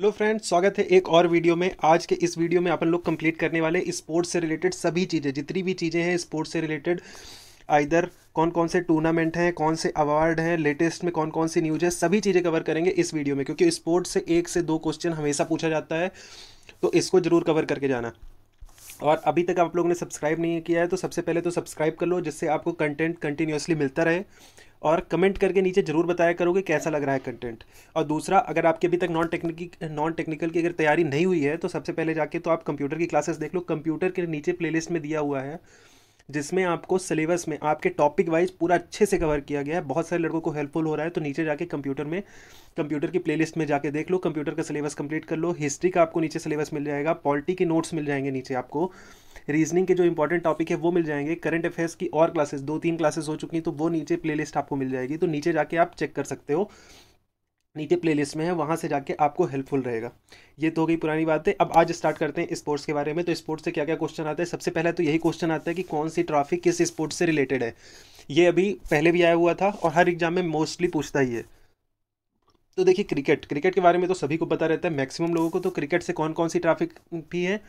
hello friends स्वागत है एक और वीडियो में आज के इस वीडियो में अपन लोग कंप्लीट करने वाले स्पोर्ट्स से रिलेटेड सभी चीज़ें जितनी भी चीज़ें हैं स्पोर्ट्स से रिलेटेड आइर कौन कौन से टूर्नामेंट हैं कौन से अवार्ड हैं लेटेस्ट में कौन कौन सी न्यूज है सभी चीज़ें कवर करेंगे इस वीडियो में क्योंकि स्पोर्ट्स से एक से दो क्वेश्चन हमेशा पूछा जाता है तो इसको ज़रूर कवर करके जाना और अभी तक आप लोगों ने सब्सक्राइब नहीं किया है तो सबसे पहले तो सब्सक्राइब कर लो जिससे आपको कंटेंट कंटिन्यूसली मिलता रहे और कमेंट करके नीचे ज़रूर बताया करोगे कैसा लग रहा है कंटेंट और दूसरा अगर आपके अभी तक नॉन टेक्निक नॉन टेक्निकल की अगर तैयारी नहीं हुई है तो सबसे पहले जाके तो आप कंप्यूटर की क्लासेस देख लो कंप्यूटर के नीचे प्लेलिस्ट में दिया हुआ है जिसमें आपको सिलेबस में आपके टॉपिक वाइज पूरा अच्छे से कवर किया गया है बहुत सारे लड़कों को हेल्पफुल हो रहा है तो नीचे जाके कंप्यूटर में कंप्यूटर की प्लेलिस्ट में जाके देख लो कंप्यूटर का सिलेबस कंप्लीट कर लो हिस्ट्री का आपको नीचे सिलेबस मिल जाएगा पॉलिटी के नोट्स मिल जाएंगे नीचे आपको रीजनिंग के जो इंपॉर्टेंट टॉपिक है वो मिल जाएंगे करंट अफेयर्स की और क्लासेस दो तीन क्लासेस हो चुकी हैं तो वो नीचे प्लेलिस्ट आपको मिल जाएगी तो नीचे जाके आप चेक कर सकते हो नीचे प्लेलिस्ट में है वहाँ से जाके आपको हेल्पफुल रहेगा ये तो हो गई पुरानी बात है अब आज स्टार्ट करते हैं स्पोर्ट्स के बारे में तो स्पोर्ट्स से क्या क्या क्वेश्चन आता है सबसे पहले तो यही क्वेश्चन आता है कि कौन सी ट्रॉफी किस स्पोर्ट्स से रिलेटेड है ये अभी पहले भी आया हुआ था और हर एग्जाम में मोस्टली पूछता ही है तो देखिए क्रिकेट क्रिकेट के बारे में तो सभी को पता रहता है मैक्सिमम लोगों को तो क्रिकेट से कौन कौन सी ट्रॉफी भी है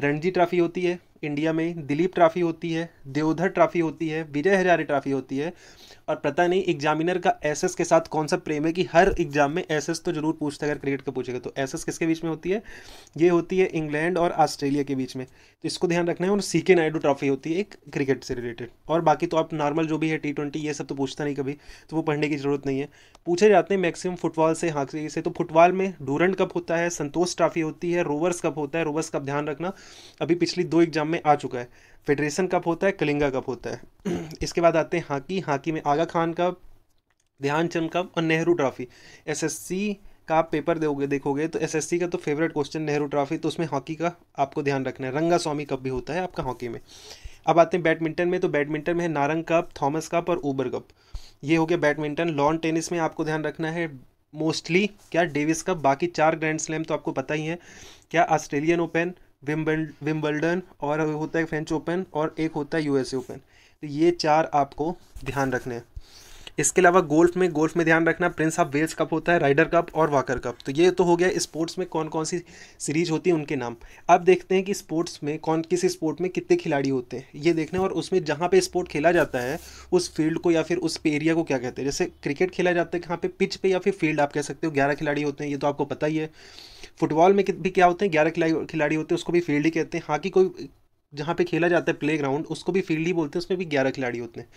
रणजी ट्रॉफी होती है इंडिया में दिलीप ट्रॉफी होती है देवधर ट्रॉफी होती है विजय हजारे ट्रॉफी होती है और पता नहीं एग्जामिनर का एसएस के साथ कौन सा प्रेम है कि हर एग्जाम में एसएस तो जरूर पूछता है अगर क्रिकेट का पूछेगा तो एसएस किसके बीच में होती है ये होती है इंग्लैंड और ऑस्ट्रेलिया के बीच में तो इसको ध्यान रखना है और सी के नायडू ट्रॉफी होती है एक क्रिकेट से रिलेटेड और बाकी तो आप नॉर्मल जो भी है टी ट्वेंटी ये सब तो पूछता नहीं कभी तो वो पढ़ने की जरूरत नहीं है पूछे जाते हैं मैक्सिमम फुटबॉल से हाकी से तो फुटबॉल में डूरंड कप होता है संतोष ट्रॉफी होती है रोवर्स कप होता है रोवर्स कप ध्यान रखना अभी पिछली दो एग्जाम में आ चुका है फेडरेशन कप होता है कलिंगा कप होता है इसके बाद आते हैं हॉकी हॉकी में आगा खान कप ध्यानचंद कप और नेहरू ट्रॉफी एसएससी का आप पेपर दोगे देखोगे तो एसएससी का तो फेवरेट क्वेश्चन नेहरू ट्रॉफी तो उसमें हॉकी का आपको ध्यान रखना है रंगा स्वामी कप भी होता है आपका हॉकी में अब आते हैं बैडमिंटन में तो बैडमिंटन में है नारंग कप थॉमस कप और ऊबर कप ये हो गया बैडमिंटन लॉन टेनिस में आपको ध्यान रखना है मोस्टली क्या डेविस कप बाकी चार ग्रैंड स्लैम तो आपको पता ही है क्या ऑस्ट्रेलियन ओपन विम्बल्डन और होता है फ्रेंच ओपन और एक होता है यूएसए ओपन तो ये चार आपको ध्यान रखने हैं इसके अलावा गोल्फ में गोल्फ में ध्यान रखना प्रिंस ऑफ वेल्स कप होता है राइडर कप और वाकर कप तो ये तो हो गया स्पोर्ट्स में कौन कौन सी सीरीज होती है उनके नाम अब देखते हैं कि स्पोर्ट्स में कौन किस स्पोर्ट में कितने खिलाड़ी होते हैं ये देखना और उसमें जहाँ पे स्पोर्ट खेला जाता है उस फील्ड को या फिर उस एरिया को क्या कहते हैं जैसे क्रिकेट खेला जाता है कहाँ पर पिच पर या फिर फील्ड आप कह सकते हो ग्यारह खिलाड़ी होते हैं ये तो आपको पता ही है फुटबॉल में भी क्या होते हैं ग्यारह खिलाड़ी होते हैं उसको भी फील्ड ही कहते हैं हॉकी कोई जहाँ पे खेला जाता है प्ले ग्राउंड उसको भी फील्ड ही बोलते हैं उसमें भी ग्यारह खिलाड़ी होते हैं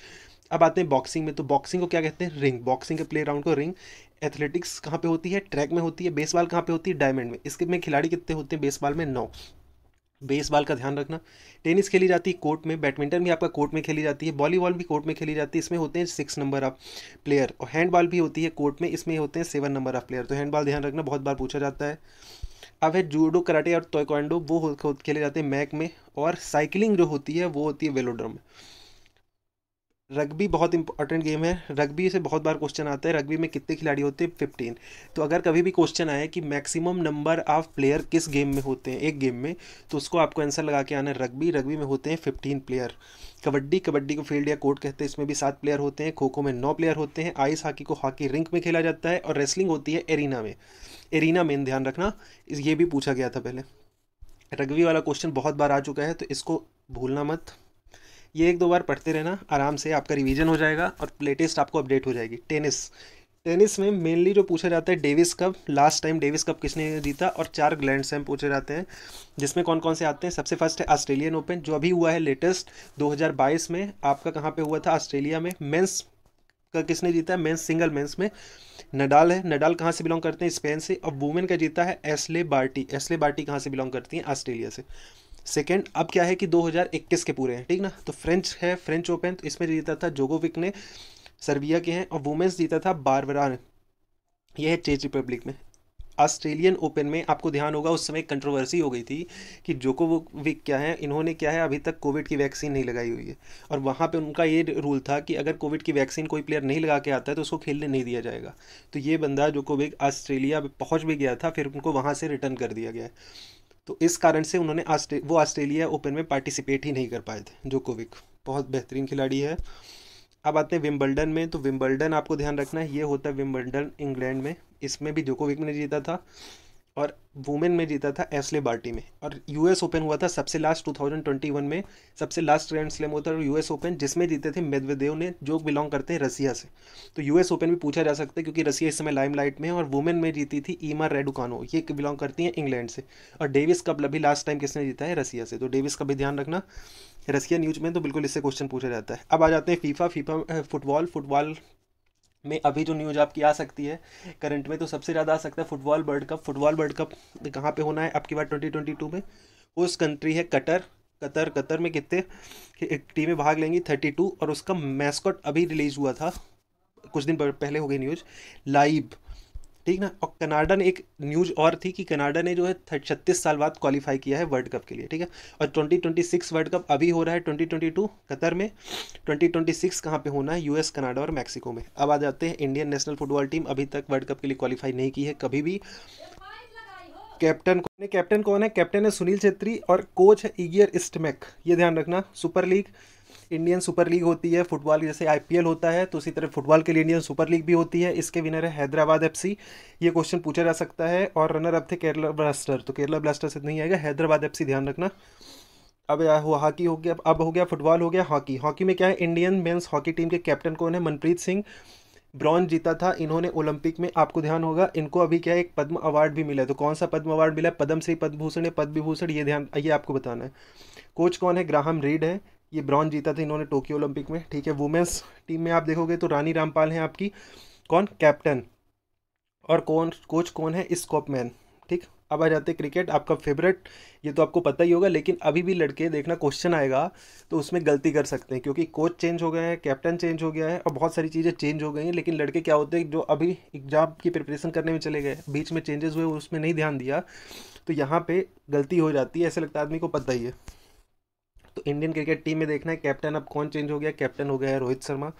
अब आते हैं बॉक्सिंग में तो बॉक्सिंग को क्या कहते हैं रिंग बॉक्सिंग के प्ले ग्राउंड को रिंग एथलेटिक्स कहाँ पे होती है ट्रैक में होती है बेसबॉल कहाँ पे होती है डायमंड में इसके में खिलाड़ी कितने होते हैं बेसबॉल में नौ बेसबॉल का ध्यान रखना टेनिस खेली जाती है कोर्ट में बैडमिंटन भी आपका कोर्ट में खेली जाती है वॉलीबॉल भी कोर्ट में खेली जाती है इसमें होते हैं सिक्स नंबर ऑफ प्लेयर और हैंडबॉल भी होती है कोर्ट में इसमें होते हैं सेवन नंबर ऑफ प्लेयर तो हैंडबॉल ध्यान रखना बहुत बार पूछा जाता है अब है जूडो कराटे और तोयकॉन्डो वो खेले जाते हैं मैक में और साइकिलिंग जो होती है वो होती है वेलोड्रम में रग्बी बहुत इंपॉर्टेंट गेम है रग्बी से बहुत बार क्वेश्चन आता है रग्बी में कितने खिलाड़ी होते हैं फिफ्टीन तो अगर कभी भी क्वेश्चन आए कि मैक्सिमम नंबर ऑफ प्लेयर किस गेम में होते हैं एक गेम में तो उसको आपको आंसर लगा के आना है रग्बी रग्बी में होते हैं फिफ्टीन प्लेयर कबड्डी कबड्डी को फील्ड या कोर्ट कहते हैं इसमें भी सात प्लेयर होते हैं खो खो में नौ प्लेयर होते हैं आइस हॉकी को हॉकी रिंक में खेला जाता है और रेसलिंग होती है एरिना में एरिना मेन ध्यान रखना ये भी पूछा गया था पहले रग्बी वाला क्वेश्चन बहुत बार आ चुका है तो इसको भूलना मत ये एक दो बार पढ़ते रहना आराम से आपका रिवीजन हो जाएगा और लेटेस्ट आपको अपडेट हो जाएगी टेनिस टेनिस में मेनली जो पूछा जाता है Davis Cup last time Davis Cup किसने जीता और चार ग्लैंड स्लैम पूछे जाते हैं जिसमें कौन कौन से आते हैं सबसे फर्स्ट है ऑस्ट्रेलियन ओपन जो अभी हुआ है लेटेस्ट 2022 में आपका कहाँ पे हुआ था ऑस्ट्रेलिया में मेंस का किसने जीता है मेंस सिंगल मेंस में नडाल है नडाल कहाँ से बिलोंग करते हैं स्पेन से और वुमेन का जीता है एसले बार्टी एसले बार्टी कहाँ से बिलोंग करती हैं ऑस्ट्रेलिया से सेकेंड अब क्या है कि 2021 के पूरे हैं ठीक ना तो फ्रेंच है फ्रेंच ओपन तो इसमें जीता था जोगोविक ने सर्बिया के हैं और वुमेंस जीता था बारबरा ने यह है चेक रिपब्लिक में ऑस्ट्रेलियन ओपन में आपको ध्यान होगा उस समय कंट्रोवर्सी हो गई थी कि जोकोविक क्या है इन्होंने क्या है अभी तक कोविड की वैक्सीन नहीं लगाई हुई है और वहाँ पे उनका ये रूल था कि अगर कोविड की वैक्सीन कोई प्लेयर नहीं लगा के आता है तो उसको खेलने नहीं दिया जाएगा तो ये बंदा जोकोविक ऑस्ट्रेलिया पहुँच भी गया था फिर उनको वहाँ से रिटर्न कर दिया गया है तो इस कारण से उन्होंने वो ऑस्ट्रेलिया ओपन में पार्टिसिपेट ही नहीं कर पाए थे जोकोविक बहुत बेहतरीन खिलाड़ी है अब आते हैं विम्बल्डन में तो विम्बल्डन आपको ध्यान रखना है ये होता है विम्बल्डन इंग्लैंड में इसमें भी जोकोविक ने जीता था और वुमेन में जीता था एसले बार्टी में और यूएस ओपन हुआ था सबसे लास्ट 2021 में सबसे लास्ट ग्रैंड स्लैम हुआ था यूएस ओपन जिसमें जीते थे मेदवेदेव ने जो बिलोंग करते हैं रसिया से तो यूएस ओपन भी पूछा जा सकता है क्योंकि रसिया इस समय लाइमलाइट में है और वुमेन में जीती थी ईमा रेडुकानो ये बिलोंग करती हैं इंग्लैंड से और डेविस कप अभी लास्ट टाइम किसने जीता है रसिया से तो डेविस का भी ध्यान रखना रसिया न्यूज में तो बिल्कुल इससे क्वेश्चन पूछा जाता है अब आ जाते हैं फीफा फीफा फुटबॉल फुटबॉल में अभी जो न्यूज आपकी आ सकती है करंट में तो सबसे ज़्यादा आ सकता है football World Cup football World Cup कहाँ पे होना है आपकी बार ट्वेंटी ट्वेंटी टू में उस कंट्री है कतर कतर कतर में कितने टीमें भाग लेंगी थर्टी टू और उसका मैस्कॉट अभी रिलीज़ हुआ था कुछ दिन पहले हो गई न्यूज़ लाइव ठीक ना और कनाडा ने एक न्यूज और थी कि कनाडा ने जो है छत्तीस साल बाद क्वालिफाई किया है वर्ल्ड कप के लिए ठीक है और 2026 वर्ल्ड कप अभी हो रहा है 2022 कतर में 2026 कहाँ पे होना है यूएस कनाडा और मैक्सिको में अब आ जाते हैं इंडियन नेशनल फुटबॉल टीम अभी तक वर्ल्ड कप के लिए क्वालिफाई नहीं की है कभी भी कैप्टन कौन है कैप्टन कौन है कैप्टन है सुनील छेत्री और कोच है ईगियर इस्टमेक ये ध्यान रखना Super League Indian Super League होती है फुटबॉल जैसे आईपीएल होता है तो उसी तरह फुटबॉल के लिए इंडियन सुपर लीग भी होती है इसके विनर है हैदराबाद एफसी ये क्वेश्चन पूछा जा सकता है और रनर अप थे केरला ब्लास्टर तो केरला ब्लास्टर से नहीं आएगा हैदराबाद एफसी ध्यान रखना अब हॉकी हो गया अब हो गया फुटबॉल हो गया हॉकी हॉकी में क्या है इंडियन मेन्स हॉकी टीम के कैप्टन कौन है मनप्रीत सिंह ब्रॉन्ज जीता था इन्होंने ओलंपिक में आपको ध्यान होगा इनको अभी क्या है एक पद्म अवार्ड भी मिला है तो कौन सा पद्म अवार्ड मिला है पद्म श्री पद्म या पद्म विभूषण ये ध्यान ये आपको बताना है कोच कौन है ग्राहम रीड है ये ब्रॉन्ज जीता था इन्होंने टोक्यो ओलंपिक में ठीक है वुमेंस टीम में आप देखोगे तो रानी रामपाल हैं आपकी कौन कैप्टन और कौन कोच कौन है स्कॉपमैन ठीक अब आ जाते क्रिकेट आपका फेवरेट ये तो आपको पता ही होगा लेकिन अभी भी लड़के देखना क्वेश्चन आएगा तो उसमें गलती कर सकते हैं क्योंकि कोच चेंज हो गया है कैप्टन चेंज हो गया है और बहुत सारी चीज़ें चेंज हो गई हैं लेकिन लड़के क्या होते हैं जो अभी एग्जाम की प्रिपरेशन करने में चले गए बीच में चेंजेस हुए उसमें नहीं ध्यान दिया तो यहाँ पर गलती हो जाती है ऐसे लगता है आदमी को पता ही है तो इंडियन क्रिकेट टीम में देखना है कैप्टन अब कौन चेंज हो गया कैप्टन हो गया है रोहित शर्मा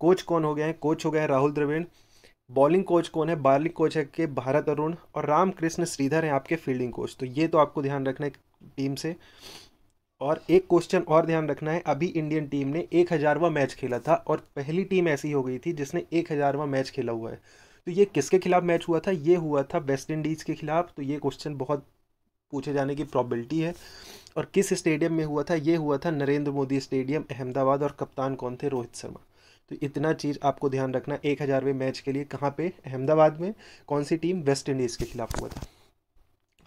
कोच कौन हो गया है कोच हो गया है राहुल द्रविड़ बॉलिंग कोच कौन है बॉलिंग कोच है के भारत अरुण और रामकृष्ण श्रीधर हैं आपके फील्डिंग कोच तो ये तो आपको ध्यान रखना है टीम से और एक क्वेश्चन और ध्यान रखना है अभी इंडियन टीम ने एक हज़ारवा मैच खेला था और पहली टीम ऐसी हो गई थी जिसने एक हज़ारवा मैच खेला हुआ है तो ये किसके खिलाफ मैच हुआ था ये हुआ था वेस्ट इंडीज़ के खिलाफ तो ये क्वेश्चन बहुत पूछे जाने की प्रॉबिलिटी है और किस स्टेडियम में हुआ था ये हुआ था नरेंद्र मोदी स्टेडियम अहमदाबाद और कप्तान कौन थे रोहित शर्मा तो इतना चीज़ आपको ध्यान रखना एक हज़ारवें मैच के लिए कहाँ पे अहमदाबाद में कौन सी टीम वेस्ट इंडीज़ के खिलाफ हुआ था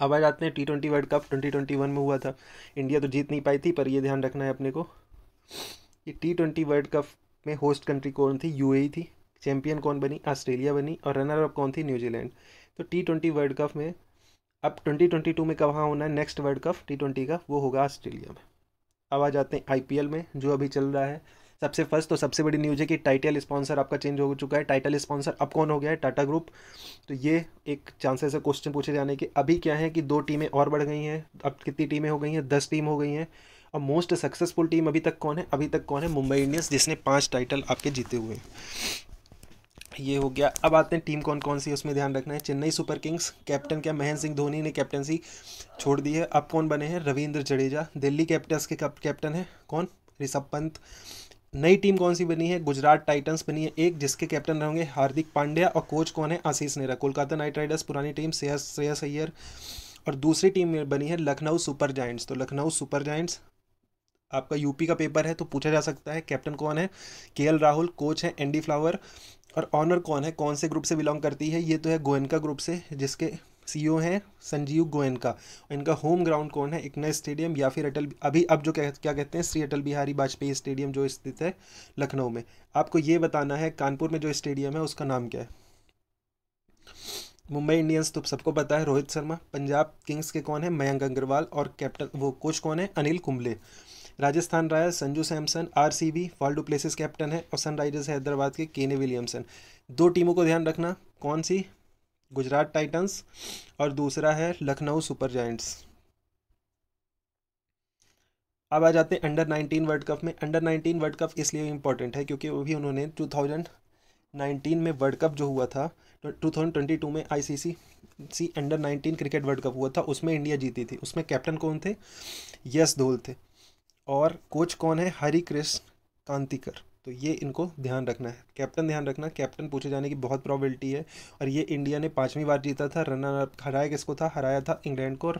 अब आ जाते हैं T twenty World Cup twenty twenty one में हुआ था इंडिया तो जीत नहीं पाई थी पर ये ध्यान रखना है अपने को कि टी ट्वेंटी वर्ल्ड कप में होस्ट कंट्री कौन थी यू e थी चैम्पियन कौन बनी ऑस्ट्रेलिया बनी और रनर अप कौन थी न्यूजीलैंड तो टी ट्वेंटी वर्ल्ड कप में अब 2022 में कहाँ होना है next World Cup T twenty का वो होगा ऑस्ट्रेलिया में अब आ जाते हैं आई में जो अभी चल रहा है सबसे फर्स्ट तो सबसे बड़ी न्यूज़ है कि टाइटल स्पॉन्सर आपका चेंज हो चुका है टाइटल स्पॉन्सर अब कौन हो गया है टाटा ग्रुप तो ये एक चांसेस है क्वेश्चन पूछे जाने के अभी क्या है कि दो टीमें और बढ़ गई हैं अब कितनी टीमें हो गई हैं दस टीम हो गई हैं और मोस्ट सक्सेसफुल टीम अभी तक कौन है अभी तक कौन है मुंबई इंडियंस जिसने पाँच टाइटल आपके जीते हुए हैं ये हो गया अब आते हैं टीम कौन कौन सी उसमें ध्यान रखना है चेन्नई सुपर किंग्स कैप्टन क्या महेंद्र सिंह धोनी ने कैप्टनसी छोड़ दी है अब कौन बने हैं रविंद्र जडेजा दिल्ली कैपिटल्स के कैप्टन है कौन ऋषभ पंत नई टीम कौन सी बनी है गुजरात टाइटंस बनी है एक जिसके कैप्टन रहेंगे हार्दिक पांड्या और कोच कौन है आशीष नेहरा कोलकाता नाइट राइडर्स पुरानी टीम श्रेयस अय्यर और दूसरी टीम बनी है लखनऊ सुपर जाइंट्स तो लखनऊ सुपर जाइंट्स आपका यूपी का पेपर है तो पूछा जा सकता है कैप्टन कौन है के राहुल कोच है एंडी फ्लावर और ऑनर कौन है कौन से ग्रुप से बिलोंग करती है ये तो है गोयनका ग्रुप से जिसके सीईओ e हैं संजीव गोयनका इनका होम ग्राउंड कौन है इकना स्टेडियम या फिर अटल अभी अब जो कह, क्या कहते हैं श्री अटल बिहारी वाजपेयी स्टेडियम जो स्थित है लखनऊ में आपको ये बताना है कानपुर में जो स्टेडियम है उसका नाम क्या है मुंबई इंडियंस तो सबको पता है रोहित शर्मा पंजाब किंग्स के कौन है मयंक अग्रवाल और कैप्टन वो कोच कौन है Anil Kumble Rajasthan Royals Sanju Samson R C B वर्ल्ड प्लेसेस कैप्टन है और सनराइजर्स हैदराबाद के केने विलियमसन दो टीमों को ध्यान रखना कौन सी गुजरात टाइटंस और दूसरा है लखनऊ सुपर जायंट्स अब आ जाते हैं अंडर नाइनटीन वर्ल्ड कप में अंडर नाइनटीन वर्ल्ड कप इसलिए इंपॉर्टेंट है क्योंकि वो भी उन्होंने नाइनटीन में वर्ल्ड कप जो हुआ था टू थाउजेंड ट्वेंटी टू में I C C C under nineteen cricket World Cup हुआ था उसमें इंडिया जीती थी उसमें कैप्टन कौन थे यस धोल थे और कोच कौन है हरी कृष्ण कांतिकर तो ये इनको ध्यान रखना है कैप्टन ध्यान रखना कैप्टन पूछे जाने की बहुत प्रॉबिलिटी है और ये इंडिया ने पाँचवीं बार जीता था रनर हराया किसको था हराया था इंग्लैंड को और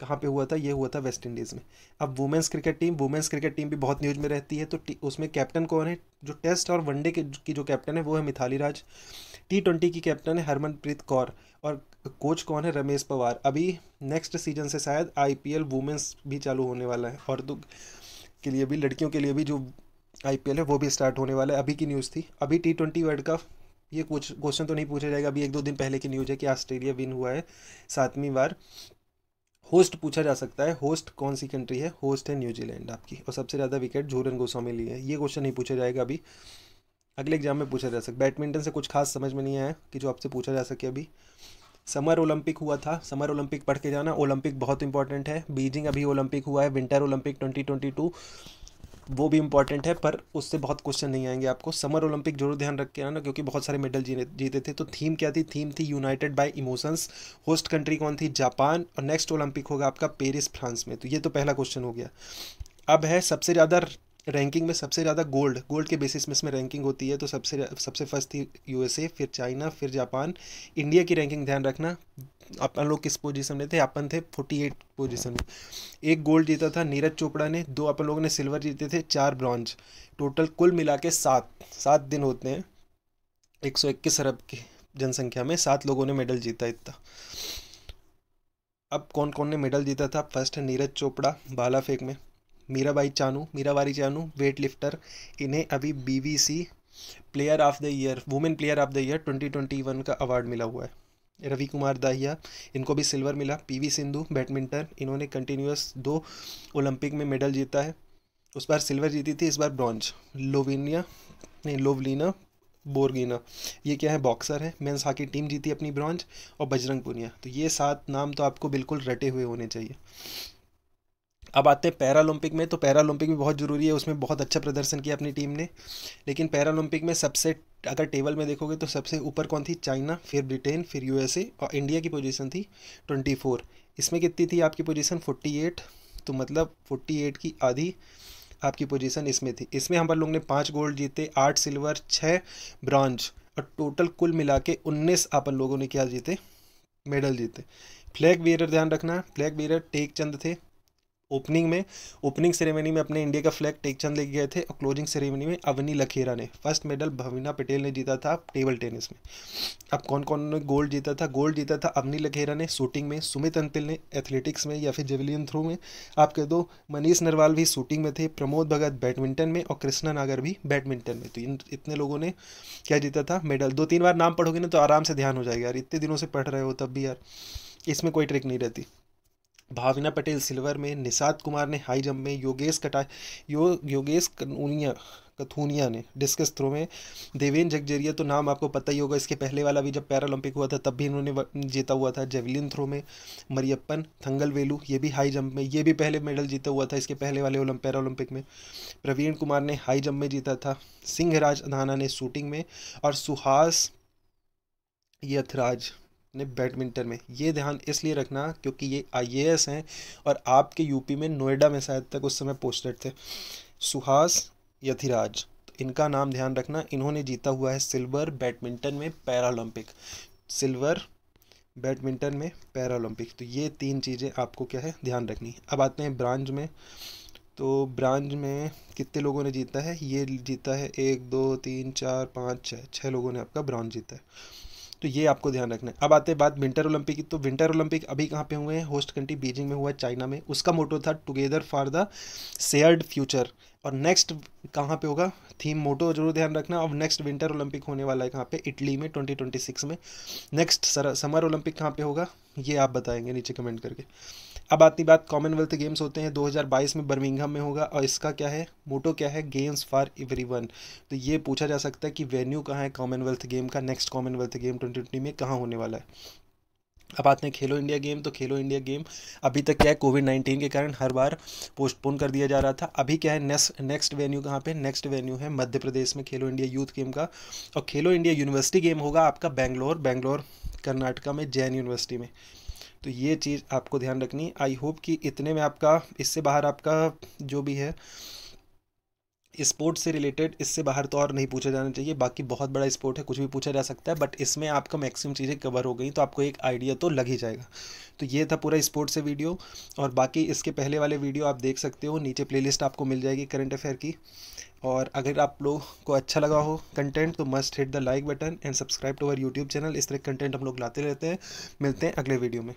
कहाँ पे हुआ था ये हुआ था वेस्ट इंडीज़ में अब women's cricket team women's cricket team भी बहुत न्यूज़ में रहती है तो उसमें कैप्टन कौन है जो टेस्ट और वनडे की जो कैप्टन है वो है मिथाली राज टी ट्वेंटी की कैप्टन है हरमनप्रीत कौर और कोच कौन है रमेश पवार अभी नेक्स्ट सीजन से शायद आईपीएल वुमेंस भी चालू होने वाला है और तो के लिए भी लड़कियों के लिए भी जो आई पी एल है वो भी स्टार्ट होने वाला है अभी की न्यूज़ थी अभी टी ट्वेंटी वर्ल्ड कप ये कुछ क्वेश्चन तो नहीं पूछा जाएगा अभी एक दो दिन पहले की न्यूज़ है कि ऑस्ट्रेलिया विन हुआ है सातवीं बार होस्ट पूछा जा सकता है होस्ट कौन सी कंट्री है होस्ट है न्यूजीलैंड आपकी और सबसे ज़्यादा विकेट झूरन गोस्वामी लिए है ये क्वेश्चन नहीं पूछा जाएगा अभी अगले एग्जाम में पूछा जा सकता बैडमिंटन से कुछ खास समझ में नहीं आया कि जो आपसे पूछा जा सके अभी समर ओलंपिक हुआ था समर ओलंपिक पढ़ के जाना ओलंपिक बहुत इंपॉर्टेंट है बीजिंग अभी ओलंपिक हुआ है Winter Olympic twenty twenty two वो भी इंपॉर्टेंट है पर उससे बहुत क्वेश्चन नहीं आएंगे आपको समर ओलंपिक जरूर ध्यान रख के ना क्योंकि बहुत सारे मेडल जीते थे तो थीम क्या थी थीम थी united by emotions host country कौन थी जापान और नेक्स्ट ओलंपिक होगा आपका पेरिस फ्रांस में तो ये तो पहला क्वेश्चन हो गया अब है सबसे ज़्यादा रैंकिंग में सबसे ज़्यादा गोल्ड गोल्ड के बेसिस में इसमें रैंकिंग होती है तो सबसे सबसे फर्स्ट थी यूएसए फिर चाइना फिर जापान इंडिया की रैंकिंग ध्यान रखना अपन लोग किस पोजीशन में थे अपन थे फोर्टी एट पोजीशन में एक गोल्ड जीता था नीरज चोपड़ा ने दो अपन लोगों ने सिल्वर जीते थे चार ब्रॉन्ज टोटल कुल मिला के सात सात दिन होते हैं एक सौ इक्कीस अरब की जनसंख्या में सात लोगों ने मेडल जीता इतना अब कौन कौन ने मेडल जीता था फर्स्ट है नीरज चोपड़ा भाला फेंक में मीराबाई चानू मीराबारी चानू वेट लिफ्टर इन्हें अभी BBC player of the year women player of the year 2021 का अवार्ड मिला हुआ है रवि कुमार दाहिया इनको भी सिल्वर मिला पीवी सिंधु बैडमिंटन इन्होंने कंटिन्यूस दो ओलंपिक में मेडल जीता है उस बार सिल्वर जीती थी इस बार ब्रॉन्ज लोविनिया नहीं लोवलिना बोरगिना ये क्या है बॉक्सर है मेन्स हॉकी टीम जीती अपनी ब्रॉन्ज और बजरंग पुनिया तो ये सात नाम तो आपको बिल्कुल रटे हुए होने चाहिए अब आते हैं पैरालंपिक में तो पैरालंपिक भी बहुत ज़रूरी है उसमें बहुत अच्छा प्रदर्शन किया अपनी टीम ने लेकिन पैरालंपिक में सबसे अगर टेबल में देखोगे तो सबसे ऊपर कौन थी चाइना फिर ब्रिटेन फिर यूएसए और इंडिया की पोजीशन थी ट्वेंटी फोर इसमें कितनी थी आपकी पोजीशन फोर्टी एट तो मतलब फोर्टी एट की आधी आपकी पोजीशन इसमें थी इसमें हम लोग ने पाँच गोल्ड जीते आठ सिल्वर छः ब्रॉन्ज और टोटल कुल मिला के उन्नीस आप लोगों ने क्या जीते मेडल जीते फ्लैग बेरर ध्यान रखना फ्लैग बेरर टेक चंद थे ओपनिंग में ओपनिंग सेरेमनी में अपने इंडिया का फ्लैग टेकचंद लेके गए थे और क्लोजिंग सेरेमनी में अवनी लखेरा ने फर्स्ट मेडल भवीना पटेल ने जीता था टेबल टेनिस में अब कौन कौन ने गोल्ड जीता था गोल्ड जीता था अवनी लखेरा ने शूटिंग में सुमित अंतिल ने एथलेटिक्स में या फिर जेवलियन थ्रू में आप कह दो मनीष नरवाल भी शूटिंग में थे प्रमोद भगत बैडमिंटन में और कृष्णा नागर भी बैडमिंटन में तो इन इतने लोगों ने क्या जीता था मेडल दो तीन बार नाम पढ़ोगे ना तो आराम से ध्यान हो जाएगा यार इतने दिनों से पढ़ रहे हो तब भी यार इसमें कोई ट्रिक नहीं रहती भावना पटेल सिल्वर में निषाद कुमार ने हाई जंप में योगेश कटा यो योगेश कनूनिया कथूनिया ने डिस्कस थ्रो में देवेंद्र जगजेरिया तो नाम आपको पता ही होगा इसके पहले वाला भी जब पैरालंपिक हुआ था तब भी इन्होंने जीता हुआ था जेवलिन थ्रो में मरियप्पन थंगल वेलू ये भी हाई जंप में ये भी पहले मेडल जीता हुआ था इसके पहले वाले पैरालंपिक में प्रवीण कुमार ने हाई जंप में जीता था सिंहराज अधाना ने शूटिंग में और सुहास यथराज अपने बैडमिंटन में ये ध्यान इसलिए रखना क्योंकि ये आई हैं और आपके यूपी में नोएडा में शायद तक उस समय पोस्टेड थे सुहास यथिराज तो इनका नाम ध्यान रखना इन्होंने जीता हुआ है सिल्वर बैडमिंटन में पैरालंपिक सिल्वर बैडमिंटन में पैरालंपिक तो ये तीन चीज़ें आपको क्या है ध्यान रखनी अब आते हैं ब्रांच में तो ब्रांच में कितने लोगों ने जीता है ये जीता है एक दो तीन चार पाँच छः छः लोगों ने आपका ब्रांच जीता है तो ये आपको ध्यान रखना है अब आते हैं बात विंटर ओलंपिक की तो विंटर ओलंपिक अभी कहाँ पे हुए हैं होस्ट कंट्री बीजिंग में हुआ है चाइना में उसका मोटो था together for the shared future और नेक्स्ट कहाँ पे होगा थीम मोटो जरूर ध्यान रखना और नेक्स्ट विंटर ओलंपिक होने वाला है कहाँ पे इटली में 2026 में नेक्स्ट समर ओलंपिक कहाँ पे होगा ये आप बताएंगे नीचे कमेंट करके अब आती बात कॉमनवेल्थ गेम्स होते हैं 2022 में बर्मिंघम में होगा और इसका क्या है मोटो क्या है गेम्स फॉर एवरीवन तो ये पूछा जा सकता है कि वेन्यू कहाँ है कॉमनवेल्थ गेम का नेक्स्ट कॉमनवेल्थ गेम ट्वेंटी में कहाँ होने वाला है अब आते हैं खेलो इंडिया गेम तो खेलो इंडिया गेम अभी तक क्या है कोविड नाइन्टीन के कारण हर बार पोस्टपोन कर दिया जा रहा था अभी क्या है नेक्स्ट नेक्स्ट वेन्यू कहाँ पे नेक्स्ट वेन्यू है मध्य प्रदेश में खेलो इंडिया यूथ गेम का और खेलो इंडिया यूनिवर्सिटी गेम होगा आपका बैंगलोर बैंगलोर कर्नाटका में जैन यूनिवर्सिटी में तो ये चीज़ आपको ध्यान रखनी आई होप कि इतने में आपका इससे बाहर आपका जो भी है स्पोर्ट्स से रिलेटेड इससे बाहर तो और नहीं पूछा जाना चाहिए बाकी बहुत बड़ा स्पोर्ट है कुछ भी पूछा जा सकता है बट इसमें आपका मैक्सिमम चीज़ें कवर हो गई तो आपको एक आइडिया तो लग ही जाएगा तो ये था पूरा स्पोर्ट्स से वीडियो और बाकी इसके पहले वाले वीडियो आप देख सकते हो नीचे प्लेलिस्ट आपको मिल जाएगी करंट अफेयर की और अगर आप लोग को अच्छा लगा हो कंटेंट तो must hit the like button and subscribe to our YouTube channel इस तरह कंटेंट हम लोग लाते रहते हैं मिलते हैं अगले वीडियो में